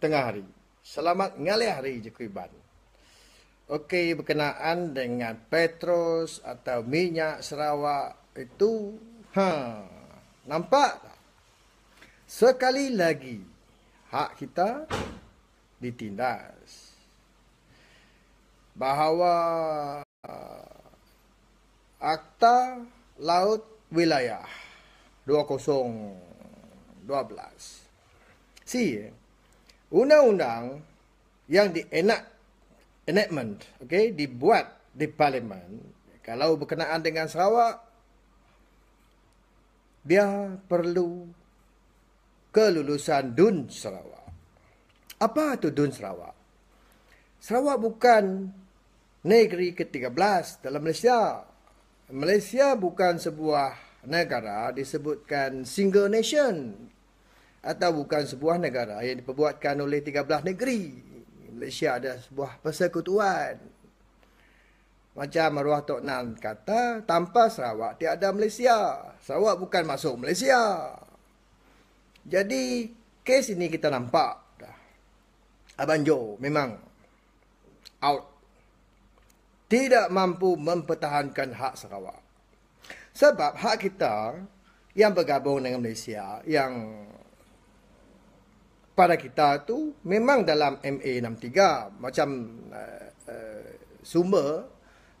tengah hari. Selamat ngali hari je kuiban. Okey berkenaan dengan Petros atau minyak Sarawak itu ha nampak tak? Sekali lagi hak kita ditindas. Bahawa uh, Akta Laut Wilayah 2012. si. you. Eh? undang-undang yang di enact enactment okey dibuat di parlimen kalau berkenaan dengan Sarawak dia perlu kelulusan DUN Sarawak. Apa itu DUN Sarawak? Sarawak bukan negeri ke-13 dalam Malaysia. Malaysia bukan sebuah negara disebutkan single nation atau bukan sebuah negara yang diperbuatkan oleh 13 negeri. Malaysia ada sebuah persekutuan. Macam Marwah Tok Nan kata, tanpa Sarawak tiada Malaysia. Sarawak bukan masuk Malaysia. Jadi, kes ini kita nampak. Abang Jo memang out. Tidak mampu mempertahankan hak Sarawak. Sebab hak kita yang bergabung dengan Malaysia, yang pada kita tu memang dalam MA63 macam uh, eh, uh, eh, sumber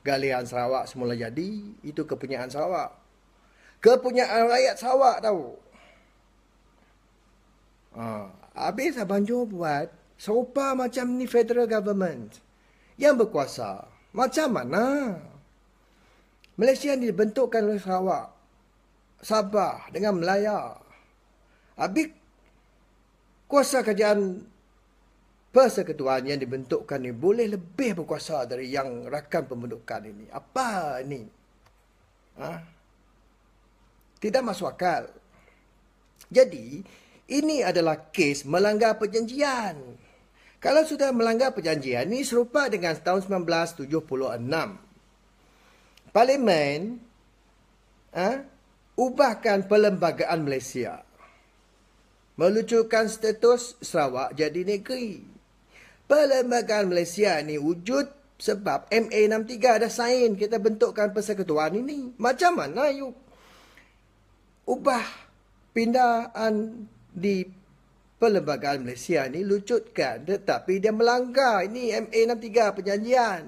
galian Sarawak semula jadi itu kepunyaan Sarawak. Kepunyaan rakyat Sarawak tahu. Uh, habis Abang Jo buat serupa macam ni federal government yang berkuasa. Macam mana? Malaysia dibentukkan oleh Sarawak. Sabah dengan Melayu, Habis kuasa kerajaan persekutuan yang dibentukkan ini boleh lebih berkuasa dari yang rakan pembentukan ini. Apa ini? Ha? Tidak masuk akal. Jadi, ini adalah kes melanggar perjanjian. Kalau sudah melanggar perjanjian, ini serupa dengan tahun 1976. Parlimen ha, ubahkan perlembagaan Malaysia melucukan status Sarawak jadi negeri. Perlembagaan Malaysia ni wujud sebab MA63 dah sign kita bentukkan persekutuan ini. Macam mana you ubah pindahan di Perlembagaan Malaysia ni lucutkan tetapi dia melanggar ini MA63 perjanjian.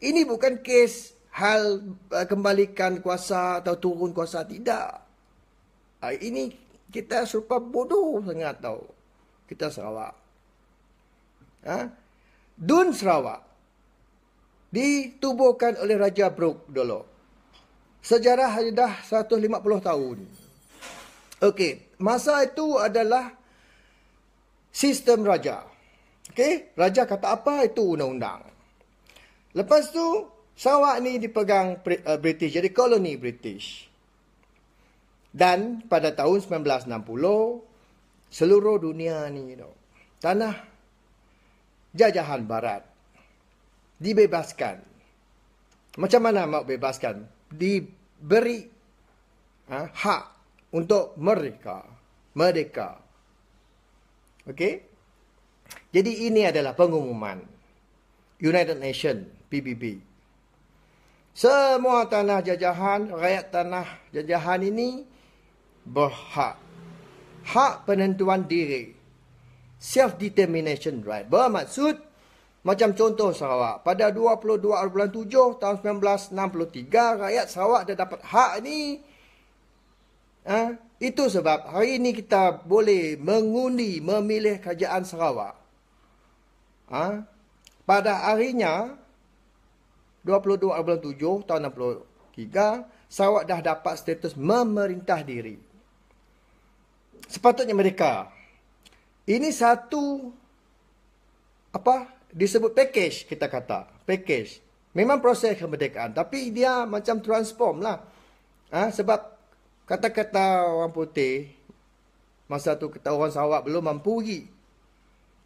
Ini bukan kes hal eh, kembalikan kuasa atau turun kuasa tidak. Ah, ini kita serupa bodoh sangat tau. Kita Sarawak. Ha? Dun Sarawak. Ditubuhkan oleh Raja Brook dulu. Sejarah hanya dah 150 tahun. Okey. Masa itu adalah sistem raja. Okey. Raja kata apa itu undang-undang. Lepas tu Sarawak ni dipegang eh, British. Jadi koloni British. Dan pada tahun 1960, seluruh dunia ni, you know, tanah jajahan barat dibebaskan. Macam mana mau bebaskan? Diberi ha, hak untuk mereka. Merdeka. Okey? Jadi ini adalah pengumuman United Nations, PBB. Semua tanah jajahan, rakyat tanah jajahan ini berhak. Hak penentuan diri. Self-determination right. Bermaksud, macam contoh Sarawak. Pada 22.7 tahun 1963, rakyat Sarawak dah dapat hak ni. Ha? Itu sebab hari ini kita boleh mengundi memilih kerajaan Sarawak. Ha? Pada harinya, 22.7 tahun 1963, Sarawak dah dapat status memerintah diri sepatutnya mereka ini satu apa disebut package kita kata package memang proses kemerdekaan tapi dia macam transform lah ha? sebab kata-kata orang putih masa tu kata orang Sarawak belum mampu lagi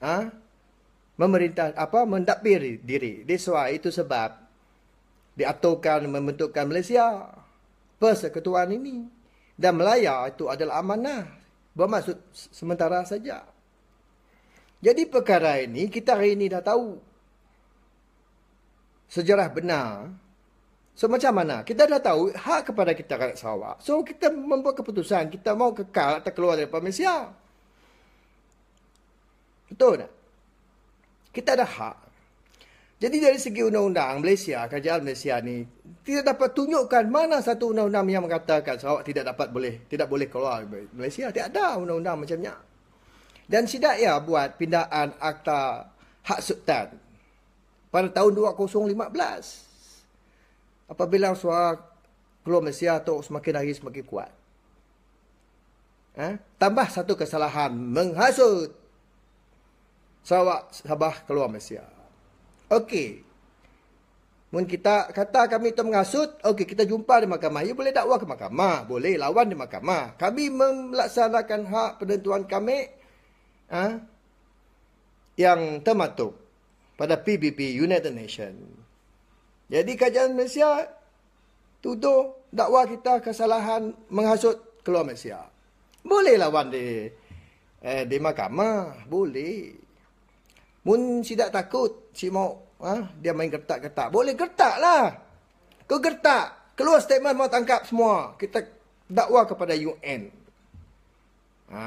ha? Ah, memerintah apa mendapir diri that's itu sebab diaturkan membentukkan Malaysia persekutuan ini dan Melaya itu adalah amanah bermaksud sementara saja. Jadi perkara ini kita hari ini dah tahu sejarah benar. So macam mana? Kita dah tahu hak kepada kita rakyat Sarawak. So kita membuat keputusan kita mau kekal atau keluar dari Malaysia. Betul tak? Kita ada hak. Jadi dari segi undang-undang Malaysia, kerajaan Malaysia ni tidak dapat tunjukkan mana satu undang-undang yang mengatakan Sarawak tidak dapat boleh tidak boleh keluar Malaysia. Tidak ada undang-undang macamnya. Dan sidak ya buat pindaan akta hak sultan pada tahun 2015. Apabila suara keluar Malaysia tu semakin hari semakin kuat. Eh? Tambah satu kesalahan menghasut Sarawak Sabah keluar Malaysia. Okey. Mungkin kita kata kami itu mengasut. Okey, kita jumpa di mahkamah. Ia ya, boleh dakwa ke mahkamah. Boleh lawan di mahkamah. Kami melaksanakan hak penentuan kami ha, yang termatuk pada PBB United Nations. Jadi kajian Malaysia tuduh dakwa kita kesalahan menghasut keluar Malaysia. Boleh lawan di eh, di mahkamah. Boleh. Mun sidak takut, si mau ha? dia main gertak-gertak. Boleh gertak lah. Kau gertak. Keluar statement mau tangkap semua. Kita dakwa kepada UN. Ha.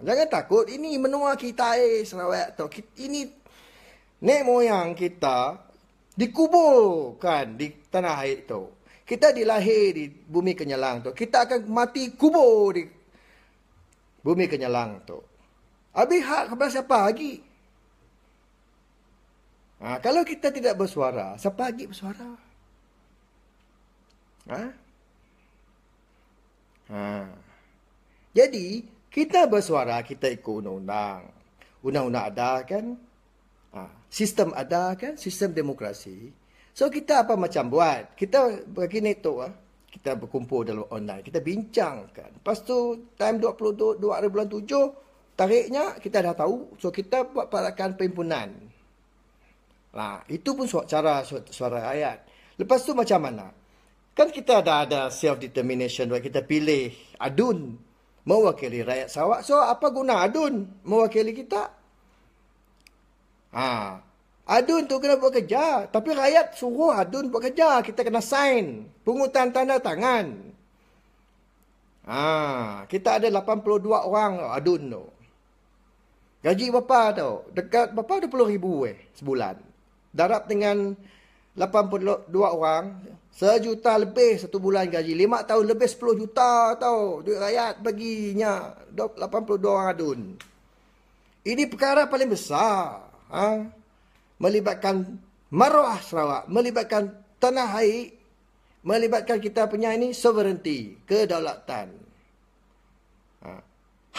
Jangan takut. Ini menua kita eh Sarawak. Tau. Ini nek moyang kita dikuburkan di tanah air tu. Kita dilahir di bumi kenyalang tu. Kita akan mati kubur di bumi kenyalang tu. Habis hak kepada siapa Lagi. Ha, kalau kita tidak bersuara, siapa lagi bersuara? Ha? Ha. Jadi, kita bersuara, kita ikut undang-undang. Undang-undang ada kan? Ha. Sistem ada kan? Sistem demokrasi. So, kita apa macam buat? Kita begini tu lah. Ha? kita berkumpul dalam online kita bincangkan lepas tu time 22 2007 tariknya kita dah tahu so kita buat perakan perhimpunan Nah, ha, itu pun cara suara rakyat. Lepas tu macam mana? Kan kita dah ada self-determination right? kita pilih adun mewakili rakyat Sarawak. So apa guna adun mewakili kita? Ha. Adun tu kena buat kerja. Tapi rakyat suruh adun buat kerja. Kita kena sign. Pungutan tanda tangan. Ha. Kita ada 82 orang adun tu. Gaji berapa tau Dekat berapa? RM20,000 eh, sebulan darab dengan 82 orang sejuta lebih satu bulan gaji lima tahun lebih 10 juta tau duit rakyat baginya 82 orang adun ini perkara paling besar ha? melibatkan maruah Sarawak melibatkan tanah air melibatkan kita punya ini sovereignty kedaulatan ha?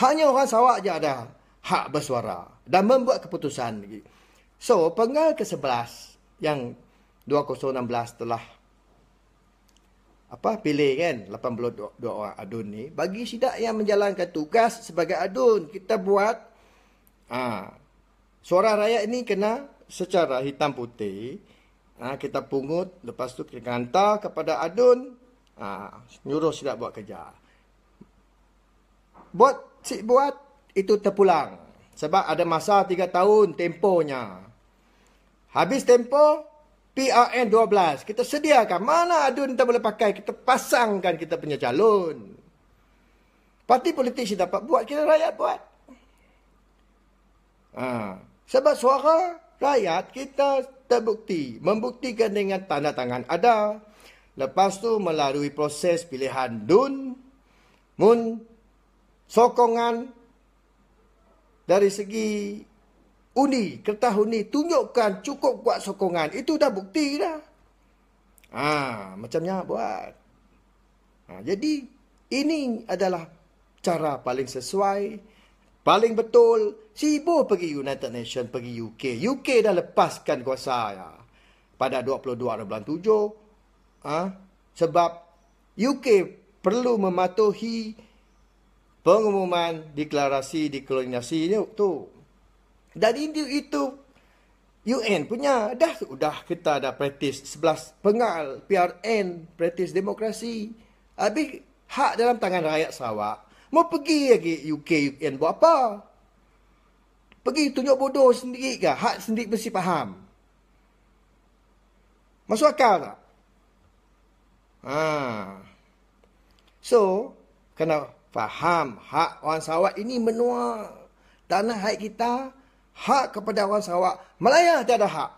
hanya orang Sarawak je ada hak bersuara dan membuat keputusan So, penggal ke-11 yang 2016 telah apa pilih kan 82 orang adun ni bagi sidak yang menjalankan tugas sebagai adun kita buat ha, suara rakyat ini kena secara hitam putih ha, kita pungut lepas tu kita hantar kepada adun ha, nyuruh sidak buat kerja buat si buat itu terpulang sebab ada masa 3 tahun tempohnya. Habis tempo PRN 12. Kita sediakan. Mana adun kita boleh pakai. Kita pasangkan kita punya calon. Parti politik si dapat buat. Kita rakyat buat. Ha. Sebab suara rakyat kita terbukti. Membuktikan dengan tanda tangan ada. Lepas tu melalui proses pilihan DUN. Mun sokongan dari segi uni kertas undi, tunjukkan cukup kuat sokongan. Itu dah bukti dah. Ha, macamnya buat. Ha, jadi, ini adalah cara paling sesuai, paling betul. Sibu pergi United Nations, pergi UK. UK dah lepaskan kuasa ya, pada 22 bulan Ha? Sebab UK perlu mematuhi pengumuman deklarasi dekolonisasi dia tu. Dan itu, itu UN punya dah sudah kita dah praktis 11 pengal PRN praktis demokrasi. Habis hak dalam tangan rakyat Sarawak. Mau pergi lagi UK UN buat apa? Pergi tunjuk bodoh sendiri ke? Hak sendiri mesti faham. Masuk akal tak? Ha. So, kenapa? faham hak orang Sarawak ini menua tanah hak kita, hak kepada orang Sarawak. Melaya tiada hak.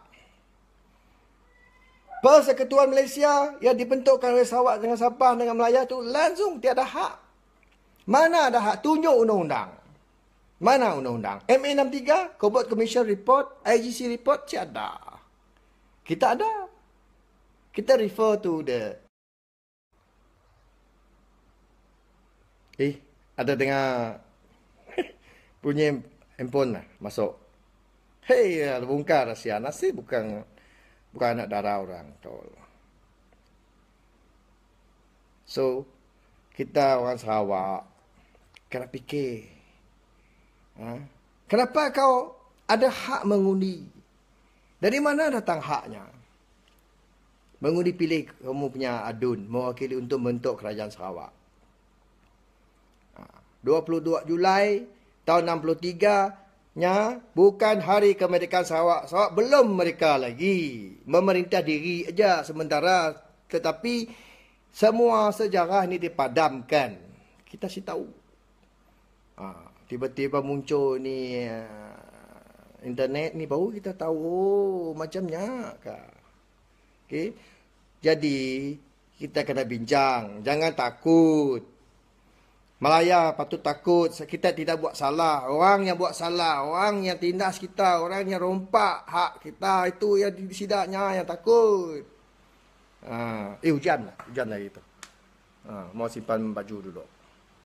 Persekutuan Malaysia yang dibentukkan oleh Sarawak dengan Sabah dengan Melaya tu langsung tiada hak. Mana ada hak? Tunjuk undang-undang. Mana undang-undang? MA63, Cobot Commission Report, IGC Report, tiada. Kita ada. Kita refer to the Eh, ada dengar bunyi handphone lah masuk. Hei, ada bongkar lah, si anak si bukan bukan anak darah orang tol. So, kita orang Sarawak kena fikir. Ha? Kenapa kau ada hak mengundi? Dari mana datang haknya? Mengundi pilih kamu punya adun mewakili untuk bentuk kerajaan Sarawak. 22 Julai tahun 63 nya bukan hari kemerdekaan Sarawak. Sarawak belum mereka lagi. Memerintah diri aja sementara tetapi semua sejarah ini dipadamkan. Kita sih tahu. Ha, tiba-tiba muncul ni eh, internet ni baru kita tahu oh, macamnya. Okay. Jadi kita kena bincang. Jangan takut. Malaya patut takut kita tidak buat salah. Orang yang buat salah, orang yang tindas kita, orang yang rompak hak kita itu yang disidaknya yang takut. Ah, eh hujan lah, hujan lah itu. Ah, ha, mau simpan baju dulu.